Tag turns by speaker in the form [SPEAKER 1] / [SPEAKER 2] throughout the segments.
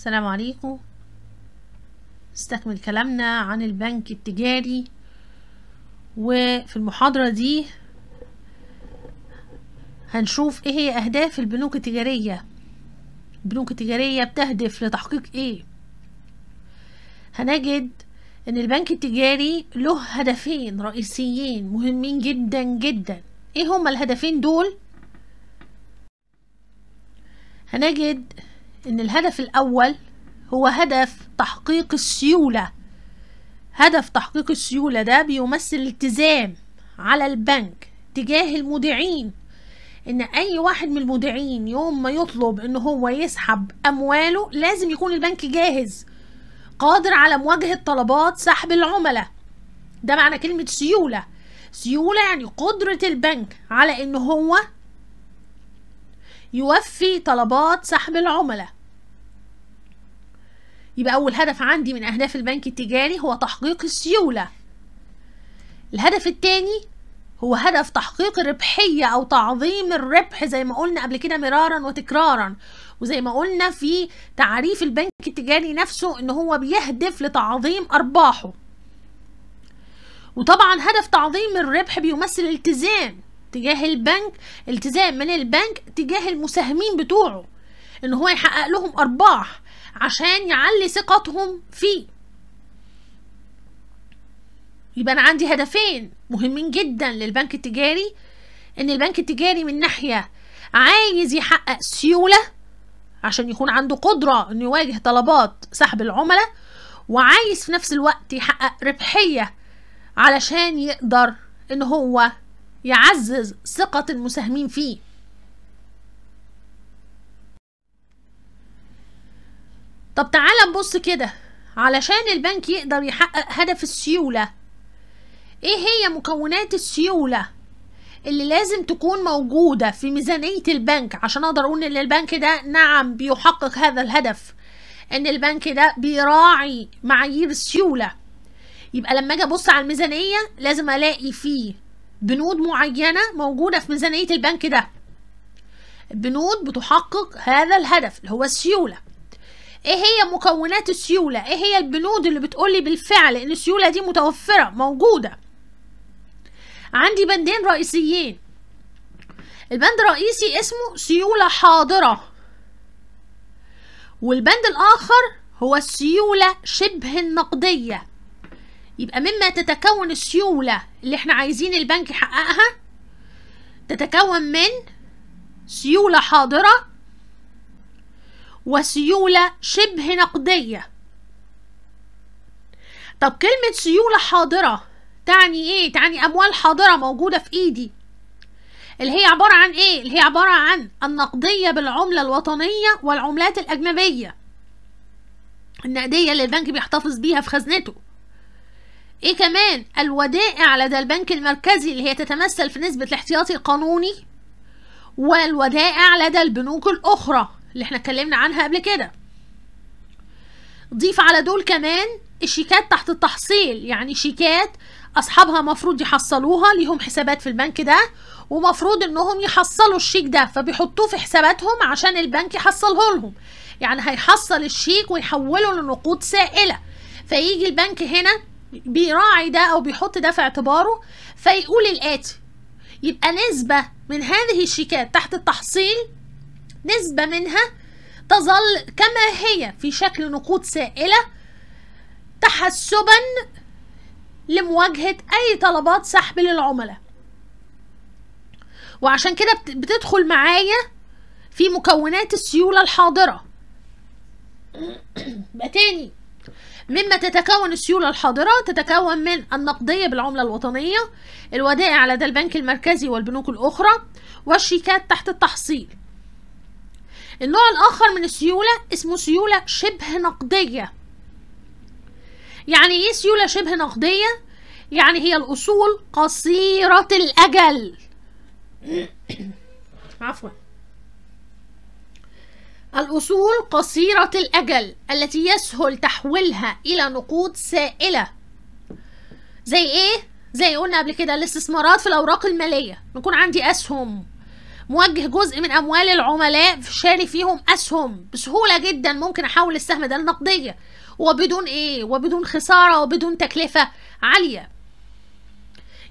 [SPEAKER 1] السلام عليكم نستكمل كلامنا عن البنك التجاري وفي المحاضرة دي هنشوف ايه هي اهداف البنوك التجارية البنوك التجارية بتهدف لتحقيق ايه هنجد ان البنك التجاري له هدفين رئيسيين مهمين جدا جدا ايه هما الهدفين دول هنجد إن الهدف الأول هو هدف تحقيق السيولة هدف تحقيق السيولة ده بيمثل التزام على البنك تجاه المودعين ان اي واحد من المودعين يوم ما يطلب ان هو يسحب امواله لازم يكون البنك جاهز قادر على مواجهة طلبات سحب العملاء ده معنى كلمة سيولة سيولة يعني قدرة البنك على ان هو يوفي طلبات سحب العملاء يبقى أول هدف عندي من أهداف البنك التجاري هو تحقيق السيولة الهدف التاني هو هدف تحقيق الربحية أو تعظيم الربح زي ما قلنا قبل كده مرارا وتكرارا وزي ما قلنا في تعريف البنك التجاري نفسه إن هو بيهدف لتعظيم أرباحه وطبعا هدف تعظيم الربح بيمثل التزام تجاه البنك التزام من البنك تجاه المساهمين بتوعه ان هو يحقق لهم ارباح عشان يعلي ثقتهم فيه يبقى انا عندي هدفين مهمين جدا للبنك التجاري ان البنك التجاري من ناحيه عايز يحقق سيوله عشان يكون عنده قدره انه يواجه طلبات سحب العملاء وعايز في نفس الوقت يحقق ربحيه علشان يقدر ان هو يعزز ثقة المساهمين فيه طب تعالى نبص كده علشان البنك يقدر يحقق هدف السيولة ايه هي مكونات السيولة اللي لازم تكون موجودة في ميزانية البنك عشان اقدر اقول ان البنك ده نعم بيحقق هذا الهدف ان البنك ده بيراعي معايير السيولة يبقى لما اجي ابص على الميزانية لازم الاقي فيه بنود معينة موجودة في ميزانية البنك ده بنود بتحقق هذا الهدف اللي هو السيولة ايه هي مكونات السيولة ايه هي البنود اللي بتقولي بالفعل ان السيولة دي متوفرة موجودة عندي بندين رئيسيين البند الرئيسي اسمه سيولة حاضرة والبند الآخر هو السيولة شبه النقدية يبقى مما تتكون السيولة اللي احنا عايزين البنك يحققها تتكون من سيولة حاضرة وسيولة شبه نقدية طب كلمة سيولة حاضرة تعني ايه؟ تعني أموال حاضرة موجودة في ايدي اللي هي عبارة عن ايه؟ اللي هي عبارة عن النقدية بالعملة الوطنية والعملات الأجنبية النقدية اللي البنك بيحتفظ بيها في خزنته ايه كمان الودائع لدى البنك المركزي اللي هي تتمثل في نسبة الاحتياطي القانوني والودائع لدى البنوك الاخرى اللي احنا اتكلمنا عنها قبل كده ضيف على دول كمان الشيكات تحت التحصيل يعني شيكات اصحابها مفروض يحصلوها ليهم حسابات في البنك ده ومفروض انهم يحصلوا الشيك ده فبيحطوه في حساباتهم عشان البنك يحصله لهم يعني هيحصل الشيك ويحوله لنقود سائله فيجي البنك هنا بيراعي ده او بيحط ده في اعتباره فيقول الاتي يبقى نسبة من هذه الشيكات تحت التحصيل نسبة منها تظل كما هي في شكل نقود سائلة تحسبا لمواجهة أي طلبات سحب للعملاء وعشان كده بتدخل معايا في مكونات السيولة الحاضرة بقى تاني مما تتكون السيولة الحاضرة تتكون من النقدية بالعملة الوطنية الودائع لدى البنك المركزي والبنوك الأخرى والشيكات تحت التحصيل النوع الآخر من السيولة اسمه سيولة شبه نقدية يعني ايه سيولة شبه نقدية؟ يعني هي الأصول قصيرة الأجل عفوا الأصول قصيرة الأجل التي يسهل تحويلها إلى نقود سائلة زي إيه؟ زي قلنا قبل كده الاستثمارات في الأوراق المالية نكون عندي أسهم موجه جزء من أموال العملاء في شاري فيهم أسهم بسهولة جدا ممكن أحول السهم ده لنقدية وبدون إيه؟ وبدون خسارة وبدون تكلفة عالية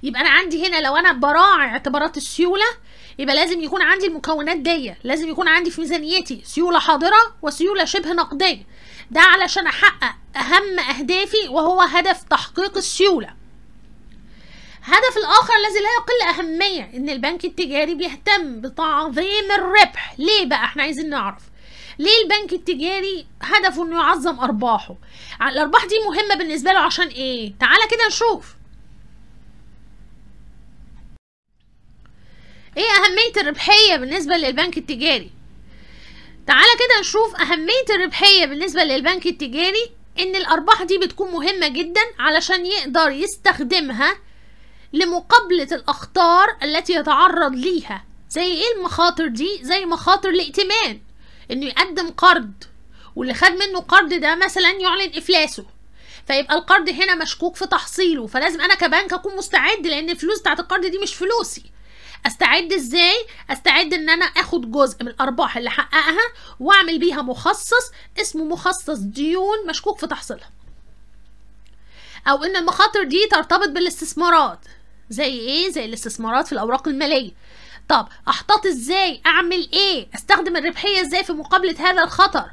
[SPEAKER 1] يبقى أنا عندي هنا لو أنا براعي اعتبارات السيولة يبقى لازم يكون عندي المكونات دي لازم يكون عندي في ميزانيتي سيوله حاضره وسيوله شبه نقديه ده علشان احقق اهم اهدافي وهو هدف تحقيق السيوله الهدف الاخر الذي لا يقل اهميه ان البنك التجاري بيهتم بتعظيم الربح ليه بقى احنا عايزين نعرف ليه البنك التجاري هدفه انه يعظم ارباحه الارباح دي مهمه بالنسبه له عشان ايه تعالى كده نشوف ايه اهمية الربحية بالنسبة للبنك التجاري تعالى كده نشوف اهمية الربحية بالنسبة للبنك التجاري ان الارباح دي بتكون مهمة جدا علشان يقدر يستخدمها لمقابلة الاخطار التي يتعرض ليها زي ايه المخاطر دي زي مخاطر الائتمان انه يقدم قرض واللي خد منه قرض ده مثلا يعلن افلاسه فيبقى القرض هنا مشكوك في تحصيله فلازم انا كبنك اكون مستعد لان الفلوس بتاعت القرض دي مش فلوسي استعد ازاي استعد ان انا اخد جزء من الارباح اللي حققها واعمل بيها مخصص اسمه مخصص ديون مشكوك في تحصيلها او ان المخاطر دي ترتبط بالاستثمارات زي ايه زي الاستثمارات في الاوراق الماليه طب احتاط ازاي اعمل ايه استخدم الربحيه ازاي في مقابله هذا الخطر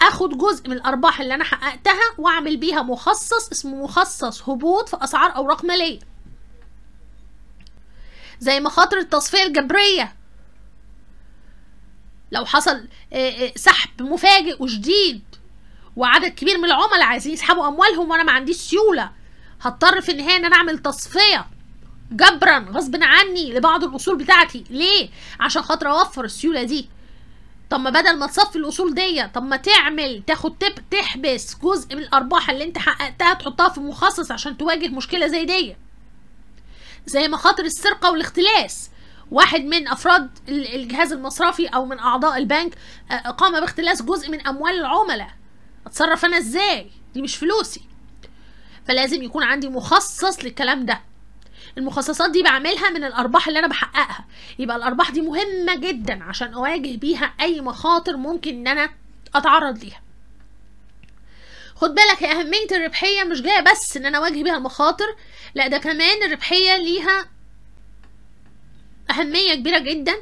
[SPEAKER 1] اخد جزء من الارباح اللي انا حققتها واعمل بيها مخصص اسمه مخصص هبوط في اسعار اوراق ماليه زي مخاطر التصفية الجبرية لو حصل آه، آه، سحب مفاجئ وشديد وعدد كبير من العملاء عايزين يسحبوا اموالهم وانا ما عنديش سيوله هضطر في النهايه ان انا اعمل تصفيه جبرا غصب عني لبعض الاصول بتاعتي ليه عشان خاطر اوفر السيوله دي طب ما بدل ما تصفي الاصول دي طب ما تعمل تاخد تب تحبس جزء من الارباح اللي انت حققتها تحطها في مخصص عشان تواجه مشكله زي دي زي مخاطر السرقة والاختلاس واحد من افراد الجهاز المصرفي او من اعضاء البنك آه، قام باختلاس جزء من اموال العملاء اتصرف انا ازاي دي مش فلوسي فلازم يكون عندي مخصص للكلام ده المخصصات دي بعملها من الارباح اللي انا بحققها يبقى الارباح دي مهمه جدا عشان اواجه بيها اي مخاطر ممكن ان انا اتعرض ليها خد بالك هي اهميه الربحيه مش جايه بس ان انا اواجه بيها المخاطر لا ده كمان الربحيه ليها اهميه كبيره جدا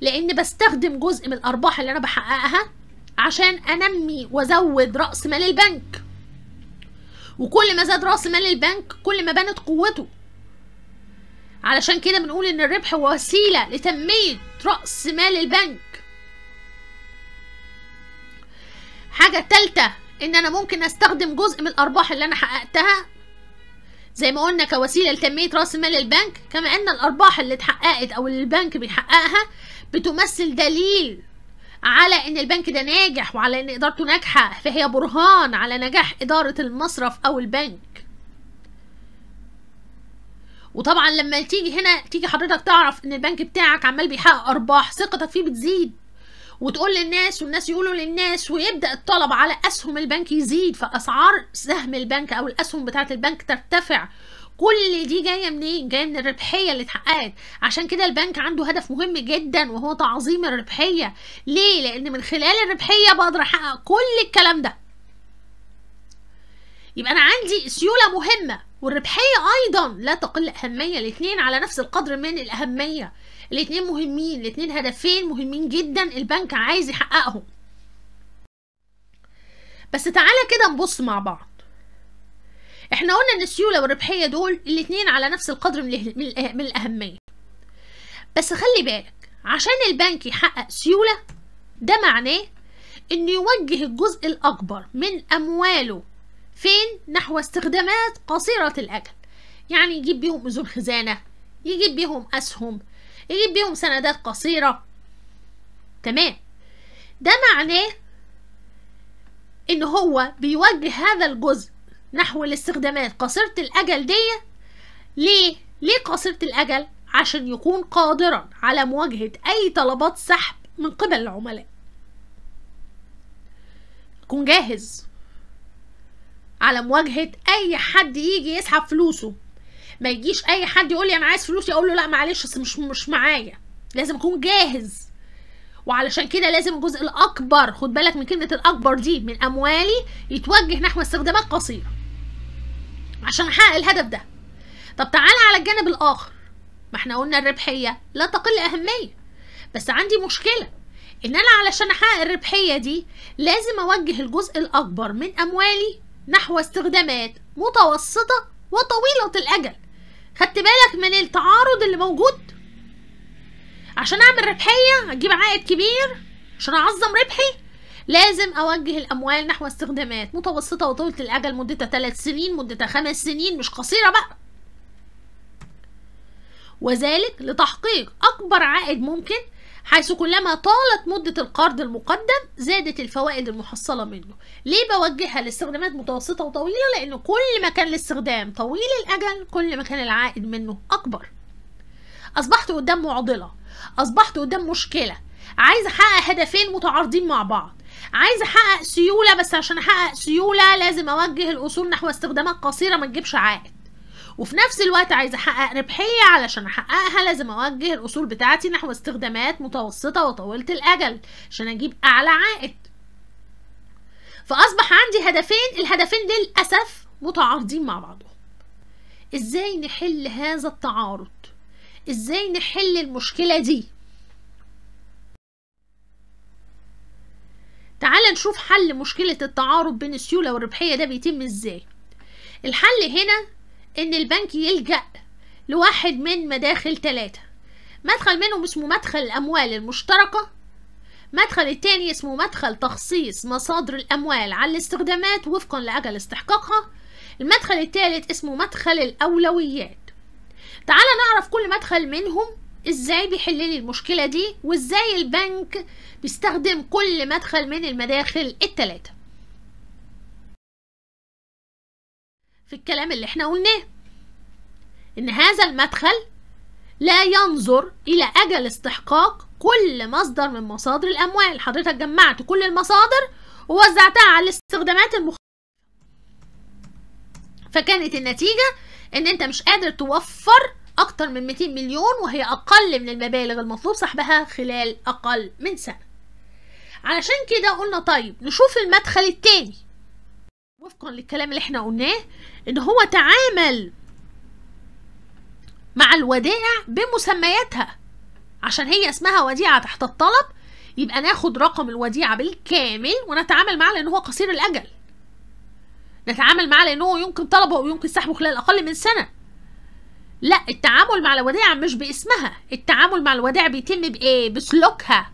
[SPEAKER 1] لان بستخدم جزء من الارباح اللي انا بحققها عشان انمي وازود راس مال البنك وكل ما زاد راس مال البنك كل ما بانت قوته علشان كده بنقول ان الربح هو وسيله لتنميه راس مال البنك حاجه تالته ان انا ممكن استخدم جزء من الارباح اللي انا حققتها زي ما قلنا كوسيله لتنميه راس مال البنك كما ان الارباح اللي اتحققت او اللي البنك بيحققها بتمثل دليل على ان البنك ده ناجح وعلى ان ادارته ناجحه فهي برهان على نجاح اداره المصرف او البنك وطبعا لما تيجي هنا تيجي حضرتك تعرف ان البنك بتاعك عمال بيحقق ارباح ثقتك فيه بتزيد وتقول للناس والناس يقولوا للناس ويبدا الطلب على اسهم البنك يزيد فاسعار سهم البنك او الاسهم بتاعه البنك ترتفع كل دي جايه منين جايه من الربحيه اللي اتحققت عشان كده البنك عنده هدف مهم جدا وهو تعظيم الربحيه ليه لان من خلال الربحيه بقدر احقق كل الكلام ده يبقى انا عندي سيوله مهمه والربحيه ايضا لا تقل اهميه الاثنين على نفس القدر من الاهميه الاتنين مهمين الاتنين هدفين مهمين جدا البنك عايز يحققهم بس تعالى كده نبص مع بعض احنا قلنا ان السيوله والربحيه دول الاتنين على نفس القدر من, من الاهميه بس خلي بالك عشان البنك يحقق سيوله ده معناه انه يوجه الجزء الاكبر من امواله فين نحو استخدامات قصيره الاجل يعني يجيب بيهم اذون خزانه يجيب بيهم اسهم يجيب بيهم سندات قصيرة تمام ده معناه ان هو بيوجه هذا الجزء نحو الاستخدامات قصيرة الاجل دي ليه؟ ليه قصيرة الاجل؟ عشان يكون قادرا على مواجهة اي طلبات سحب من قبل العملاء يكون جاهز على مواجهة اي حد يجي يسحب فلوسه ما يجيش اي حد يقول لي انا عايز فلوسي اقول له لا معلش بس مش مش معايا لازم اكون جاهز وعلشان كده لازم الجزء الاكبر خد بالك من كلمه الاكبر دي من اموالي يتوجه نحو استخدامات قصيره عشان احقق الهدف ده طب تعالى على الجانب الاخر ما احنا قلنا الربحيه لا تقل اهميه بس عندي مشكله ان انا علشان احقق الربحيه دي لازم اوجه الجزء الاكبر من اموالي نحو استخدامات متوسطه وطويله الاجل خدت بالك من التعارض اللي موجود عشان اعمل ربحيه اجيب عائد كبير عشان اعظم ربحي لازم اوجه الاموال نحو استخدامات متوسطه وطويله الاجل مدتها 3 سنين مدتها 5 سنين مش قصيره بقى وذلك لتحقيق اكبر عائد ممكن حيث كلما طالت مدة القرض المقدم زادت الفوائد المحصلة منه ليه بوجهها لاستخدامات متوسطة وطويلة لأن كل ما كان الاستخدام طويل الأجل كل ما كان العائد منه أكبر أصبحت قدام معضلة أصبحت قدام مشكلة عايز أحقق هدفين متعارضين مع بعض عايز احقق سيوله بس عشان احقق سيوله لازم اوجه الاصول نحو استخدامات قصيره ما تجيبش عائد وفي نفس الوقت عايزه احقق ربحيه علشان احققها لازم اوجه الاصول بتاعتي نحو استخدامات متوسطه وطويله الاجل عشان اجيب اعلى عائد فاصبح عندي هدفين الهدفين للاسف متعارضين مع بعضهم ازاي نحل هذا التعارض ازاي نحل المشكله دي تعال نشوف حل مشكلة التعارض بين السيولة والربحية ده بيتم ازاي الحل هنا ان البنك يلجأ لواحد من مداخل تلاتة مدخل منهم اسمه مدخل الاموال المشتركة مدخل التاني اسمه مدخل تخصيص مصادر الاموال على الاستخدامات وفقا لاجل استحقاقها المدخل التالت اسمه مدخل الاولويات تعال نعرف كل مدخل منهم ازاي بيحل لي المشكلة دي وازاي البنك بيستخدم كل مدخل من المداخل التلاتة في الكلام اللي احنا قلناه ان هذا المدخل لا ينظر الى اجل استحقاق كل مصدر من مصادر الاموال حضرتك جمعت كل المصادر ووزعتها على الاستخدامات المختلفه فكانت النتيجه ان انت مش قادر توفر اكتر من 200 مليون وهي اقل من المبالغ المطلوب سحبها خلال اقل من سنه علشان كده قلنا طيب نشوف المدخل التاني وفقا للكلام اللي احنا قلناه ان هو تعامل مع الودائع بمسمياتها عشان هي اسمها وديعة تحت الطلب يبقى ناخد رقم الوديعة بالكامل ونتعامل معاه لان هو قصير الاجل نتعامل معاه لانه يمكن طلبه ويمكن سحبه خلال اقل من سنة لا التعامل مع الودائع مش باسمها التعامل مع الودائع بيتم بايه بسلوكها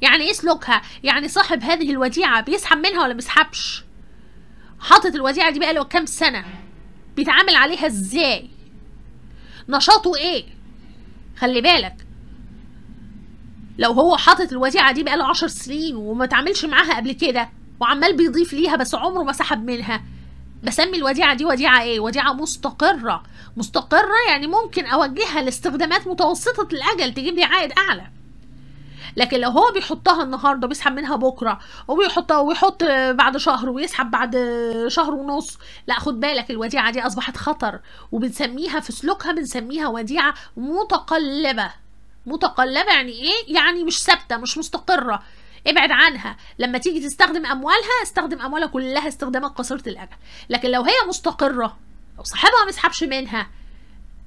[SPEAKER 1] يعني ايه سلوكها يعني صاحب هذه الوديعة بيسحب منها ولا بيسحبش حاطط الوديعه دي بقى له كام سنه بيتعامل عليها ازاي نشاطه ايه خلي بالك لو هو حاطط الوديعه دي بقاله عشر سنين وما تعاملش معاها قبل كده وعمال بيضيف ليها بس عمره ما سحب منها بسمي الوديعه دي وديعه ايه وديعه مستقره مستقره يعني ممكن اوجهها لاستخدامات متوسطه الاجل تجيب لي عائد اعلى لكن لو هو بيحطها النهارده بيسحب منها بكره وبيحطها ويحط بعد شهر ويسحب بعد شهر ونص لا خد بالك الوديعه دي اصبحت خطر وبنسميها في سلوكها بنسميها وديعه متقلبه متقلبه يعني ايه يعني مش ثابته مش مستقره ابعد عنها لما تيجي تستخدم اموالها استخدم اموالها كلها استخداما قصيره الاجل لكن لو هي مستقره لو صاحبها ما يسحبش منها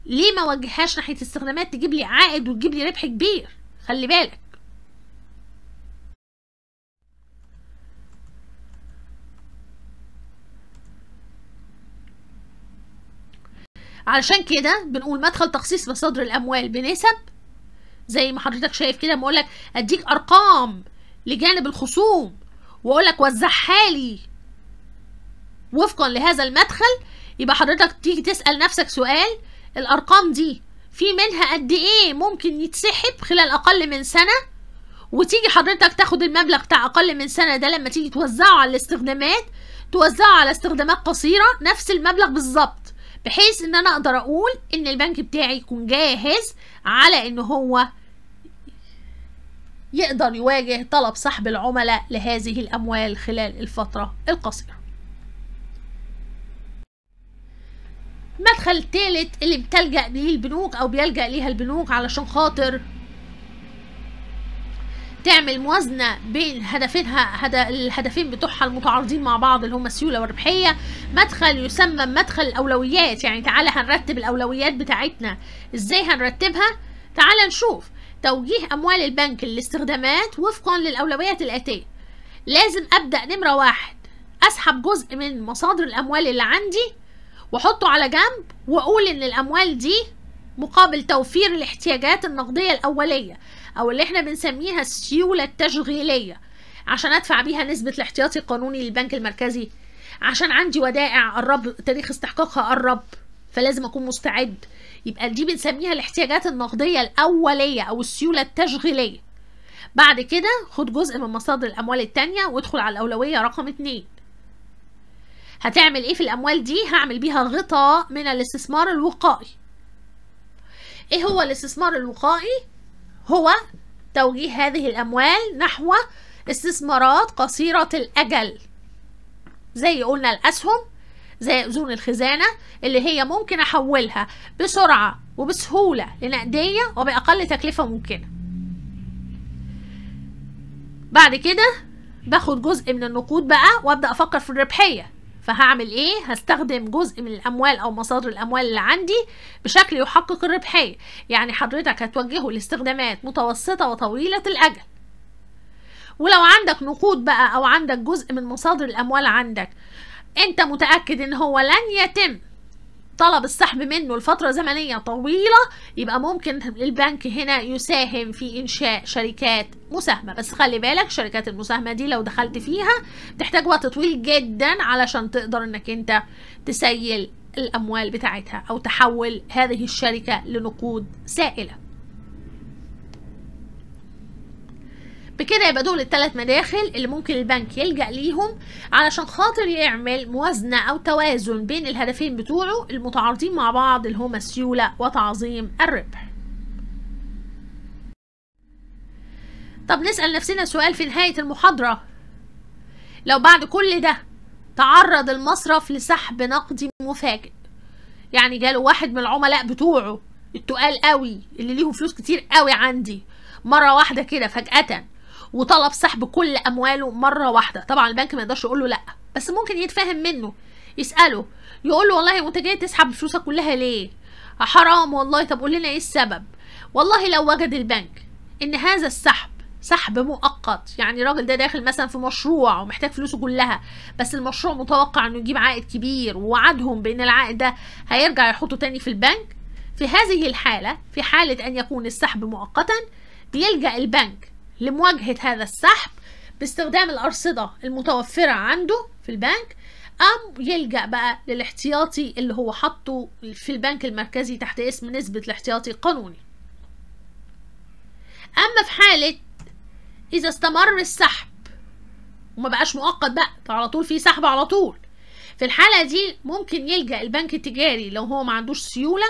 [SPEAKER 1] ليه ما وجههاش ناحيه استخدامات تجيب لي عائد وتجيب لي ربح كبير خلي بالك علشان كده بنقول مدخل تخصيص مصادر الاموال بنسب زي ما حضرتك شايف كده بقول لك اديك ارقام لجانب الخصوم واقول لك وزعها لي وفقا لهذا المدخل يبقى حضرتك تيجي تسال نفسك سؤال الارقام دي في منها قد ايه ممكن يتسحب خلال اقل من سنه وتيجي حضرتك تاخد المبلغ بتاع اقل من سنه ده لما تيجي توزعه على الاستخدامات توزعه على استخدامات قصيره نفس المبلغ بالظبط بحيث ان انا اقدر اقول ان البنك بتاعي يكون جاهز على ان هو يقدر يواجه طلب سحب العملاء لهذه الاموال خلال الفتره القصيره المدخل الثالث اللي بتلجأ ليه البنوك او بيلجأ ليها البنوك علشان خاطر تعمل موازنه بين هدفينها هد... الهدفين بتوعها المتعارضين مع بعض اللي هم السيوله والربحيه مدخل يسمى مدخل الاولويات يعني تعالى هنرتب الاولويات بتاعتنا ازاي هنرتبها تعالى نشوف توجيه اموال البنك للاستخدامات وفقا للاولويات الاتيه لازم ابدا نمره واحد اسحب جزء من مصادر الاموال اللي عندي واحطه على جنب واقول ان الاموال دي مقابل توفير الاحتياجات النقدية الأولية أو اللي احنا بنسميها السيولة التشغيلية عشان أدفع بيها نسبة الاحتياطي القانوني للبنك المركزي عشان عندي ودائع قرب تاريخ استحقاقها قرب فلازم أكون مستعد يبقى دي بنسميها الاحتياجات النقدية الأولية أو السيولة التشغيلية بعد كده خد جزء من مصادر الأموال التانية وادخل على الأولوية رقم اتنين هتعمل ايه في الأموال دي؟ هعمل بيها غطاء من الاستثمار الوقائي ايه هو الاستثمار الوقائي هو توجيه هذه الاموال نحو استثمارات قصيرة الاجل زي قلنا الاسهم زي اذون الخزانة اللي هي ممكن احولها بسرعة وبسهولة لنقدية وباقل تكلفة ممكنة بعد كده باخد جزء من النقود بقى وابدا افكر في الربحية فهعمل ايه هستخدم جزء من الاموال او مصادر الاموال اللي عندي بشكل يحقق الربحيه يعني حضرتك هتوجهه لاستخدامات متوسطه وطويله الاجل ولو عندك نقود بقى او عندك جزء من مصادر الاموال عندك انت متاكد ان هو لن يتم طلب السحب منه لفترة زمنية طويلة يبقى ممكن البنك هنا يساهم في إنشاء شركات مساهمة بس خلي بالك شركات المساهمة دي لو دخلت فيها تحتاج وقت طويل جدا علشان تقدر إنك أنت تسيل الأموال بتاعتها أو تحول هذه الشركة لنقود سائلة بكده يبقى دول الثلاث مداخل اللي ممكن البنك يلجأ ليهم علشان خاطر يعمل موازنة أو توازن بين الهدفين بتوعه المتعارضين مع بعض اللي هما السيولة وتعظيم الربح طب نسأل نفسنا سؤال في نهاية المحاضرة لو بعد كل ده تعرض المصرف لسحب نقدي مفاجئ يعني جاله واحد من العملاء بتوعه التقال قوي اللي ليهم فلوس كتير قوي عندي مرة واحدة كده فجأة وطلب سحب كل امواله مره واحده طبعا البنك ما يقدرش يقول له لا بس ممكن يتفاهم منه يساله يقول له والله وانت جاي تسحب فلوسك كلها ليه آه، حرام والله طب قول لنا ايه السبب والله لو وجد البنك ان هذا السحب سحب مؤقت يعني الراجل ده داخل مثلا في مشروع ومحتاج فلوسه كلها بس المشروع متوقع انه يجيب عائد كبير ووعدهم بان العائد ده هيرجع يحطه تاني في البنك في هذه الحالة في حالة ان يكون السحب مؤقتا بيلجأ البنك لمواجهة هذا السحب باستخدام الأرصدة المتوفرة عنده في البنك أم يلجأ بقى للاحتياطي اللي هو حطه في البنك المركزي تحت اسم نسبة الاحتياطي القانوني أما في حالة إذا استمر السحب وما بقاش مؤقت بقى على طول في سحب على طول في الحالة دي ممكن يلجأ البنك التجاري لو هو ما عندوش سيولة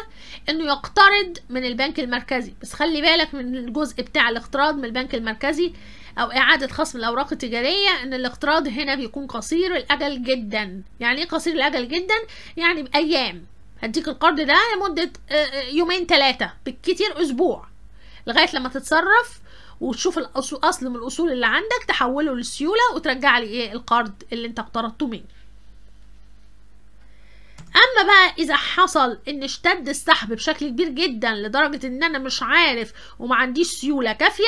[SPEAKER 1] انه يقترض من البنك المركزي بس خلي بالك من الجزء بتاع الاقتراض من البنك المركزي او اعادة خصم الاوراق التجارية ان الاقتراض هنا بيكون قصير الاجل جدا يعني ايه قصير الاجل جدا يعني بايام هديك القرض ده لمدة آه، آه، يومين ثلاثة بالكتير اسبوع لغاية لما تتصرف وتشوف الاصل من الاصول اللي عندك تحوله للسيولة وترجع لي ايه القرض اللي انت اقترضته منه اما بقى اذا حصل ان اشتد السحب بشكل كبير جدا لدرجه ان انا مش عارف وما عنديش سيوله كافيه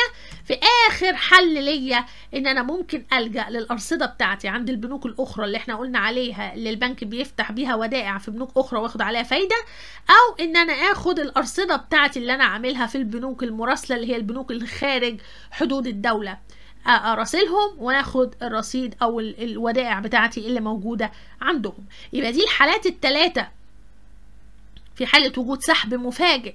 [SPEAKER 1] في اخر حل ليا ان انا ممكن الجا للارصده بتاعتي عند البنوك الاخرى اللي احنا قلنا عليها اللي البنك بيفتح بيها ودائع في بنوك اخرى واخد عليها فايده او ان انا اخد الارصده بتاعتي اللي انا عاملها في البنوك المراسله اللي هي البنوك الخارج حدود الدوله اراسلهم وناخد الرصيد او الودائع بتاعتي اللي موجوده عندهم يبقى دي الحالات الثلاثه في حاله وجود سحب مفاجئ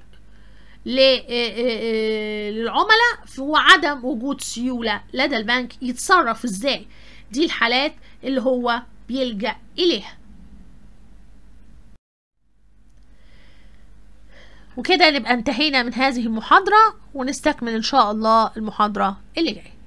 [SPEAKER 1] آه، آه، آه، للعملاء وعدم وجود سيوله لدى البنك يتصرف ازاي دي الحالات اللي هو بيلجا اليها وكده نبقى انتهينا من هذه المحاضرة ونستكمل إن شاء الله المحاضرة اللي جاية